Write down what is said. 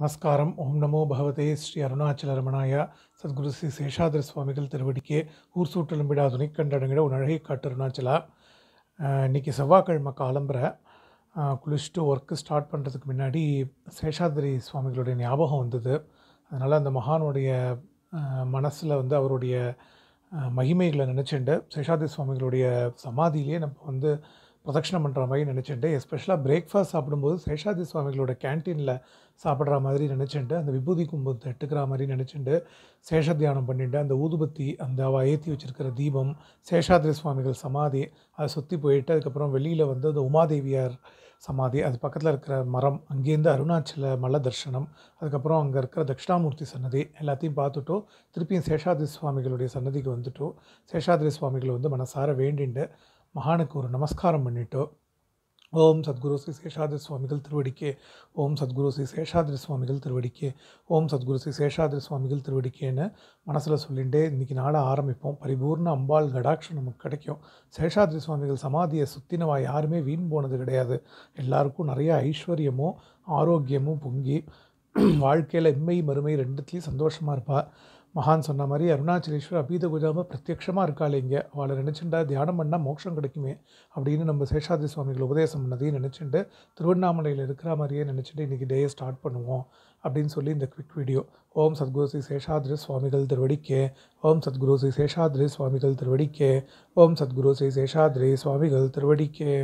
நமஸ்காரம் ஓம் நமோ பகவதே ஸ்ரீ அருணாச்சல ரமணாயா சத்குரு ஸ்ரீ சேஷாதிர சுவாமிகள் திருவடிக்கே ஊர் சூட்டலும் விடா துணை கண்டடங்கிட ஒரு அழகை காட்டு அருணாச்சலா இன்றைக்கி செவ்வாய்க்கிழமை காலம்புற குளிச்சுட்டு ஒர்க்கு ஸ்டார்ட் பண்ணுறதுக்கு முன்னாடி சேஷாதிரி சுவாமிகளுடைய ஞாபகம் வந்தது அதனால் அந்த மகானுடைய மனசில் வந்து அவருடைய மகிமைகளை நினச்சிண்டு சேஷாதிரி சுவாமிகளுடைய சமாதியிலே நம்ம வந்து பிரதட்சணம் பண்ணுற மாதிரி நினச்சிட்டு எஸ்பெஷலாக பிரேக்ஃபாஸ்ட் சாப்பிடும்போது சேஷாதி சுவாமிகளோட கேன்டீனில் சாப்பிட்ற மாதிரி நினச்சிட்டு அந்த விபூதி கும்பத்தை எட்டுக்கிற மாதிரி நினச்சிட்டு சேஷ தியானம் பண்ணிட்டு அந்த ஊதுபத்தி அந்த அவள் ஏற்றி வச்சுருக்கிற தீபம் சேஷாதிரி சுவாமிகள் சமாதி அதை சுற்றி போயிட்டு அதுக்கப்புறம் வெளியில் வந்து அந்த உமாதேவியார் சமாதி அது பக்கத்தில் இருக்கிற மரம் அங்கேருந்து அருணாச்சல மலை தர்ஷனம் அதுக்கப்புறம் அங்கே இருக்கிற தட்சிணாமூர்த்தி சன்னதி எல்லாத்தையும் பார்த்துட்டோம் திருப்பியும் சேஷாதிரி சுவாமிகளுடைய சன்னதிக்கு வந்துவிட்டோம் சேஷாதிரி சுவாமிகளை வந்து மனசார வேண்டிண்டு மகானுக்கு ஒரு நமஸ்காரம் பண்ணிவிட்டு ஓம் சத்குரு ஸ்ரீ சேஷாதிரி சுவாமிகள் திருவடிக்கே ஓம் சத்குரு ஸ்ரீ சேஷாதிரி சுவாமிகள் திருவடிக்கே ஓம் சத்குரு ஸ்ரீ சேஷாதிரி சுவாமிகள் திருவடிக்கேன்னு மனசில் சொல்லிகிட்டே இன்றைக்கி நாளாக ஆரம்பிப்போம் பரிபூர்ண அம்பாள் கடாட்சம் நமக்கு கிடைக்கும் சேஷாதிரி சுவாமிகள் சமாதியை சுத்தினவா யாருமே வீண் போனது கிடையாது எல்லாருக்கும் நிறைய ஐஸ்வர்யமும் ஆரோக்கியமும் பொங்கி வாழ்க்கையில் இம்மை மறுமை ரெண்டுத்துலேயும் சந்தோஷமாக இருப்பாள் மகான் சொன்ன மாதிரி அருணாச்சலேஸ்வர் அபீத குஜாம பிரத்யட்சமாக இருக்காள் இங்கே அவளை நினச்சிண்டா தியானம் பண்ணால் மோட்சம் கிடைக்குமே அப்படின்னு நம்ம சேஷாதி சுவாமிகள் உபதேசம் பண்ணதையும் நினச்சிட்டு திருவண்ணாமலையில் இருக்கிற மாதிரியே நினச்சிட்டு இன்றைக்கி டேயை ஸ்டார்ட் பண்ணுவோம் அப்படின்னு சொல்லி இந்த குவிக் வீடியோ ஓம் சத்குரு ஸ்ரீ சுவாமிகள் திருவடிக்கே ஓம் சத்குரு ஸ்ரீ சேஷாத்ரி சுவாமிகள் திருவடிக்கே ஓம் சத்குரு ஸ்ரீ சுவாமிகள் திருவடிக்கே